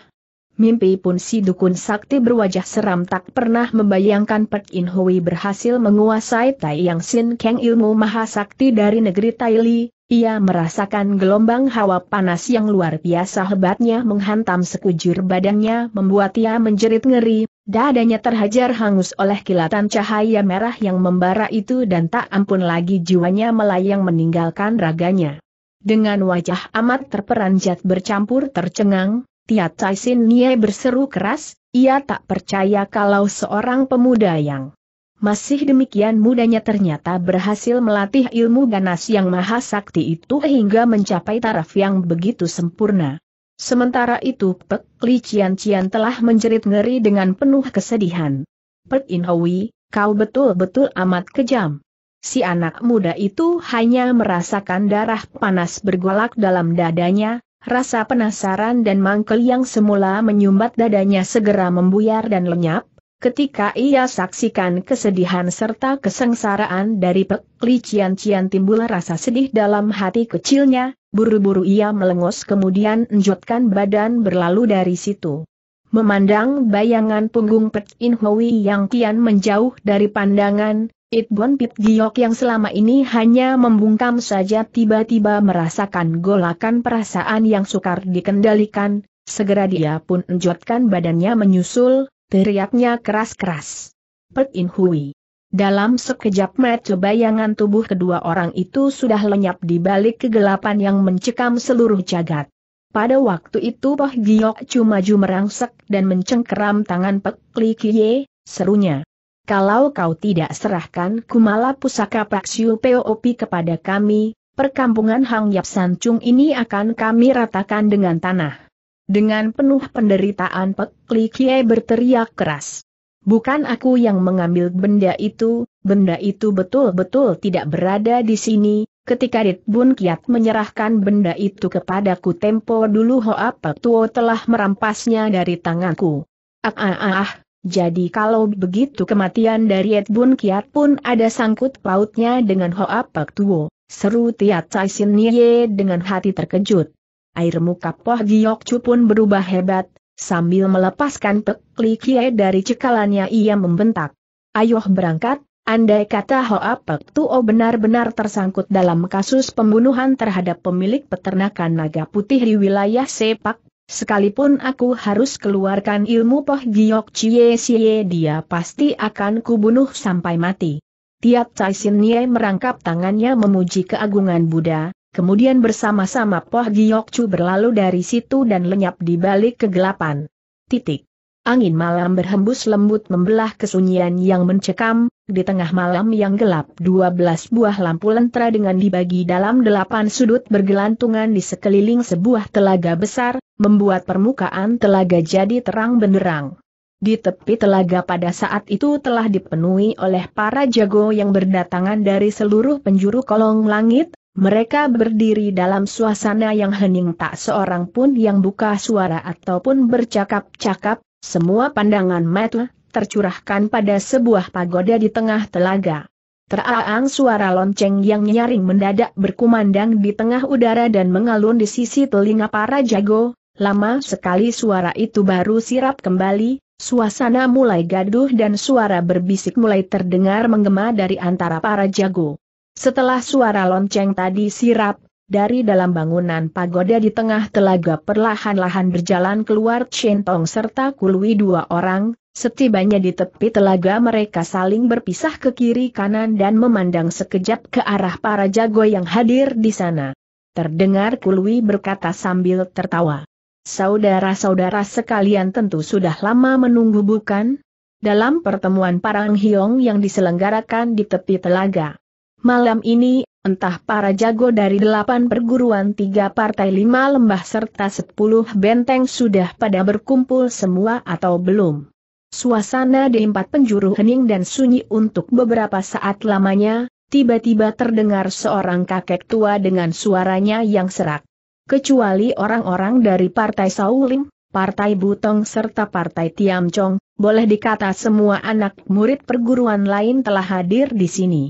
Mimpi pun si dukun sakti berwajah seram tak pernah membayangkan Pek In Hui berhasil menguasai Tai Yang Sin Keng ilmu maha sakti dari negeri Li, ia merasakan gelombang hawa panas yang luar biasa hebatnya menghantam sekujur badannya membuat ia menjerit ngeri, Dadanya terhajar hangus oleh kilatan cahaya merah yang membara itu dan tak ampun lagi jiwanya melayang meninggalkan raganya. Dengan wajah amat terperanjat bercampur tercengang, Tia Taisin Nye berseru keras, ia tak percaya kalau seorang pemuda yang masih demikian mudanya ternyata berhasil melatih ilmu ganas yang maha sakti itu hingga mencapai taraf yang begitu sempurna. Sementara itu Pek Li Cian Cian telah menjerit ngeri dengan penuh kesedihan. Pek In Hui, kau betul-betul amat kejam. Si anak muda itu hanya merasakan darah panas bergolak dalam dadanya, rasa penasaran dan mangkel yang semula menyumbat dadanya segera membuyar dan lenyap, ketika ia saksikan kesedihan serta kesengsaraan dari Pek Li Cian Cian timbul rasa sedih dalam hati kecilnya, Buru-buru ia melengos kemudian enjotkan badan berlalu dari situ. Memandang bayangan punggung Pet In Hui yang kian menjauh dari pandangan, It Bon Pit Giok yang selama ini hanya membungkam saja tiba-tiba merasakan golakan perasaan yang sukar dikendalikan, segera dia pun enjotkan badannya menyusul, teriaknya keras-keras. Pet In Hui. Dalam sekejap mata bayangan tubuh kedua orang itu sudah lenyap di balik kegelapan yang mencekam seluruh jagat. Pada waktu itu Poh Giok cuma merangsek dan mencengkeram tangan Pek Li Kie, serunya. Kalau kau tidak serahkan kumala pusaka Pak Siu P.O.P. kepada kami, perkampungan Hang Yap Sancung ini akan kami ratakan dengan tanah. Dengan penuh penderitaan Pek Li Kie berteriak keras. Bukan aku yang mengambil benda itu, benda itu betul-betul tidak berada di sini, Ketika Rit Bun Kiat menyerahkan benda itu kepadaku tempo dulu Hoa Pek Tuo telah merampasnya dari tanganku. Ah, ah, ah, ah, jadi kalau begitu kematian dari Rit Bun Kiat pun ada sangkut pautnya dengan Hoa Pek Tuo, seru Tiat Cai Sin Nye dengan hati terkejut. Air muka Poh Giok Chu pun berubah hebat, Sambil melepaskan Li kie dari cekalannya ia membentak. Ayoh berangkat, andai kata Hoa Pek Tuo benar-benar tersangkut dalam kasus pembunuhan terhadap pemilik peternakan naga putih di wilayah Sepak, sekalipun aku harus keluarkan ilmu Poh Giok Chie Cie dia pasti akan kubunuh sampai mati. Tiat Cai Sin Nie merangkap tangannya memuji keagungan Buddha, Kemudian bersama-sama Poh Chu berlalu dari situ dan lenyap di balik kegelapan. Titik. Angin malam berhembus lembut membelah kesunyian yang mencekam, di tengah malam yang gelap 12 buah lampu lentera dengan dibagi dalam delapan sudut bergelantungan di sekeliling sebuah telaga besar, membuat permukaan telaga jadi terang benderang. Di tepi telaga pada saat itu telah dipenuhi oleh para jago yang berdatangan dari seluruh penjuru kolong langit, mereka berdiri dalam suasana yang hening tak seorang pun yang buka suara ataupun bercakap-cakap, semua pandangan mata tercurahkan pada sebuah pagoda di tengah telaga. Teraang suara lonceng yang nyaring mendadak berkumandang di tengah udara dan mengalun di sisi telinga para jago, lama sekali suara itu baru sirap kembali, suasana mulai gaduh dan suara berbisik mulai terdengar menggema dari antara para jago. Setelah suara lonceng tadi sirap, dari dalam bangunan pagoda di tengah telaga perlahan-lahan berjalan keluar Tong serta Kului dua orang, setibanya di tepi telaga mereka saling berpisah ke kiri kanan dan memandang sekejap ke arah para jago yang hadir di sana. Terdengar Kului berkata sambil tertawa. Saudara-saudara sekalian tentu sudah lama menunggu bukan? Dalam pertemuan Parang Hiong yang diselenggarakan di tepi telaga. Malam ini, entah para jago dari delapan perguruan tiga partai lima lembah serta sepuluh benteng sudah pada berkumpul semua atau belum. Suasana di empat penjuru hening dan sunyi untuk beberapa saat lamanya, tiba-tiba terdengar seorang kakek tua dengan suaranya yang serak. Kecuali orang-orang dari Partai Saulim, Partai Butong serta Partai Tiamcong, boleh dikata semua anak murid perguruan lain telah hadir di sini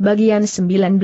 bagian 19.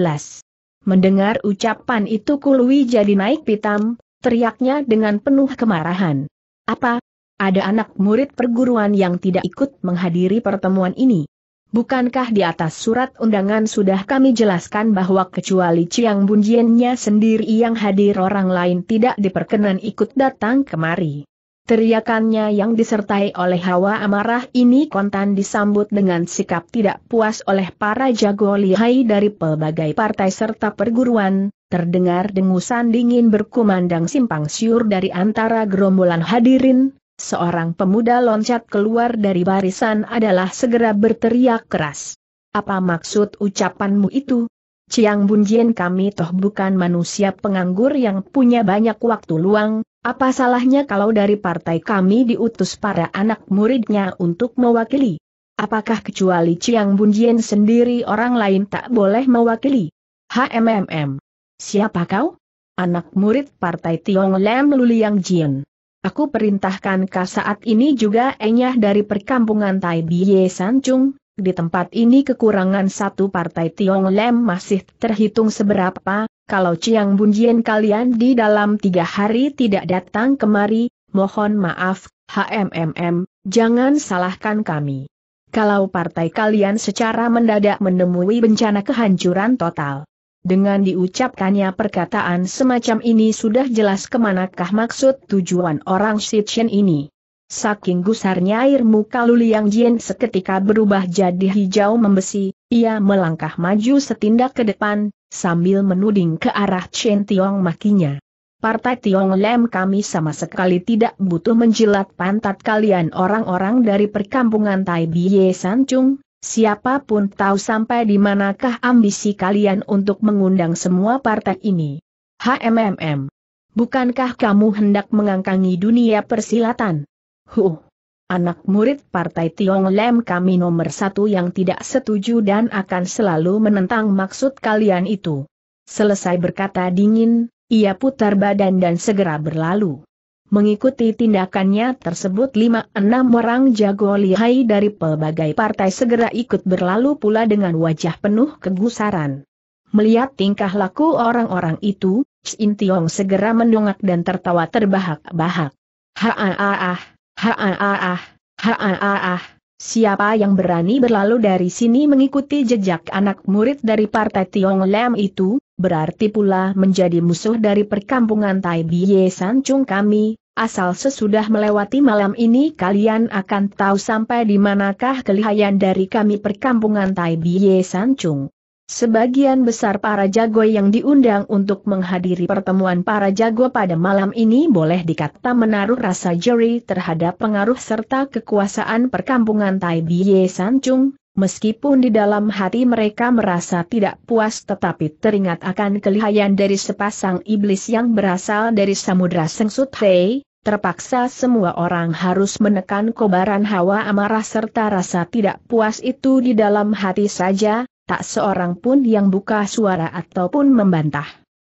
Mendengar ucapan itu Kulwi jadi naik pitam, teriaknya dengan penuh kemarahan. Apa? Ada anak murid perguruan yang tidak ikut menghadiri pertemuan ini. Bukankah di atas surat undangan sudah kami jelaskan bahwa kecuali Chiang Bunjiannya sendiri yang hadir orang lain tidak diperkenan ikut datang kemari. Teriakannya yang disertai oleh hawa amarah ini kontan disambut dengan sikap tidak puas oleh para jago lihai dari pelbagai partai serta perguruan, terdengar dengusan dingin berkumandang simpang siur dari antara gerombolan hadirin, seorang pemuda loncat keluar dari barisan adalah segera berteriak keras. Apa maksud ucapanmu itu? Ciang Bunjian kami toh bukan manusia penganggur yang punya banyak waktu luang, apa salahnya kalau dari partai kami diutus para anak muridnya untuk mewakili? Apakah kecuali Chiang Jien sendiri orang lain tak boleh mewakili? HMMM. Siapa kau? Anak murid partai Tiong Lam Luliang Jian. Aku perintahkan kau saat ini juga enyah dari perkampungan Tai Biye Sancung, di tempat ini kekurangan satu partai Tiong Lem masih terhitung seberapa, kalau Ciang Bunjian kalian di dalam tiga hari tidak datang kemari, mohon maaf, HMMM, jangan salahkan kami. Kalau partai kalian secara mendadak menemui bencana kehancuran total. Dengan diucapkannya perkataan semacam ini sudah jelas kemanakah maksud tujuan orang Sitchen ini. Saking gusarnya air muka Luliang Jien seketika berubah jadi hijau membesi, ia melangkah maju setindak ke depan, sambil menuding ke arah Chen Tiong makinya. Partai Tiong Lem kami sama sekali tidak butuh menjilat pantat kalian orang-orang dari perkampungan Tai Biye Sancung, siapapun tahu sampai di manakah ambisi kalian untuk mengundang semua partai ini. HMMM. Bukankah kamu hendak mengangkangi dunia persilatan? Huh anak murid Partai Tiong Lem kami nomor satu yang tidak setuju dan akan selalu menentang maksud kalian itu. Selesai berkata dingin, ia putar badan dan segera berlalu. Mengikuti tindakannya tersebut lima enam orang jago lihai dari pelbagai partai segera ikut berlalu pula dengan wajah penuh kegusaran. Melihat tingkah laku orang-orang itu, Chin Tiong segera mendongak dan tertawa terbahak-bahak. Haaah, ha-ah-ah-ah, siapa yang berani berlalu dari sini mengikuti jejak anak murid dari partai Tiong Lam itu, berarti pula menjadi musuh dari perkampungan Tai Bie San Chung kami, asal sesudah melewati malam ini kalian akan tahu sampai di manakah kelihayan dari kami perkampungan Tai Bie San Chung. Sebagian besar para jago yang diundang untuk menghadiri pertemuan para jago pada malam ini boleh dikata menaruh rasa jeri terhadap pengaruh serta kekuasaan perkampungan Tai Biye Sanjung, meskipun di dalam hati mereka merasa tidak puas tetapi teringat akan kelihayan dari sepasang iblis yang berasal dari Samudra Sengsut Hei, terpaksa semua orang harus menekan kobaran hawa amarah serta rasa tidak puas itu di dalam hati saja, tak seorang pun yang buka suara ataupun membantah.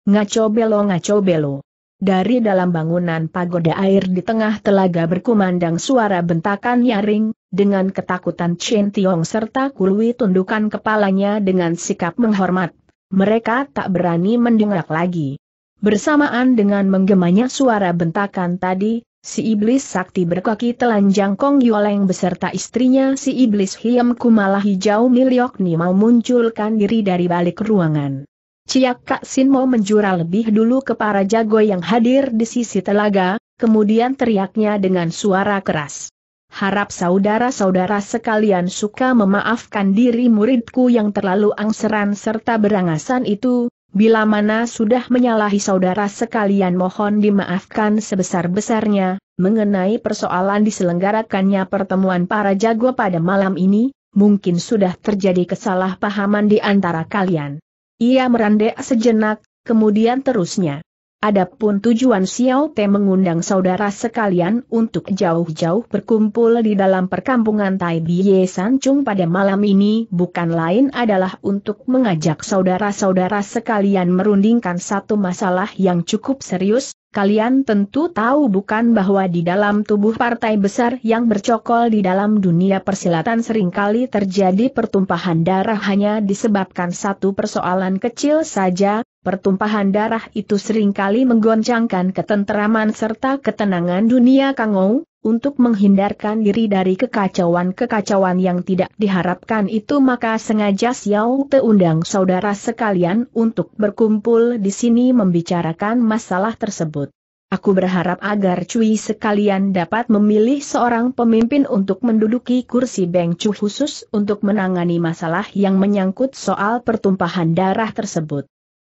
Ngaco belo ngaco belo. Dari dalam bangunan pagoda air di tengah telaga berkumandang suara bentakan nyaring, dengan ketakutan Chen Tiong serta Kulwi tundukan kepalanya dengan sikap menghormat. Mereka tak berani mendengar lagi. Bersamaan dengan menggemanya suara bentakan tadi, Si iblis sakti berkaki telanjang Kong Yoleng beserta istrinya si iblis Hiam Kumala Hijau Miliokni mau munculkan diri dari balik ruangan. Ciak Kak Sin mau menjura lebih dulu ke para jago yang hadir di sisi telaga, kemudian teriaknya dengan suara keras. Harap saudara-saudara sekalian suka memaafkan diri muridku yang terlalu angseran serta berangasan itu, Bila mana sudah menyalahi saudara sekalian mohon dimaafkan sebesar-besarnya, mengenai persoalan diselenggarakannya pertemuan para jago pada malam ini, mungkin sudah terjadi kesalahpahaman di antara kalian. Ia merandek sejenak, kemudian terusnya. Adapun tujuan Xiao Te mengundang saudara sekalian untuk jauh-jauh berkumpul di dalam perkampungan Tai Biye Sancung pada malam ini bukan lain adalah untuk mengajak saudara-saudara sekalian merundingkan satu masalah yang cukup serius. Kalian tentu tahu bukan bahwa di dalam tubuh partai besar yang bercokol di dalam dunia persilatan seringkali terjadi pertumpahan darah hanya disebabkan satu persoalan kecil saja, Pertumpahan darah itu seringkali menggoncangkan ketenteraman serta ketenangan dunia Kangou, untuk menghindarkan diri dari kekacauan-kekacauan yang tidak diharapkan itu maka sengaja Xiao Te undang saudara sekalian untuk berkumpul di sini membicarakan masalah tersebut. Aku berharap agar Cui sekalian dapat memilih seorang pemimpin untuk menduduki kursi Bengcu khusus untuk menangani masalah yang menyangkut soal pertumpahan darah tersebut.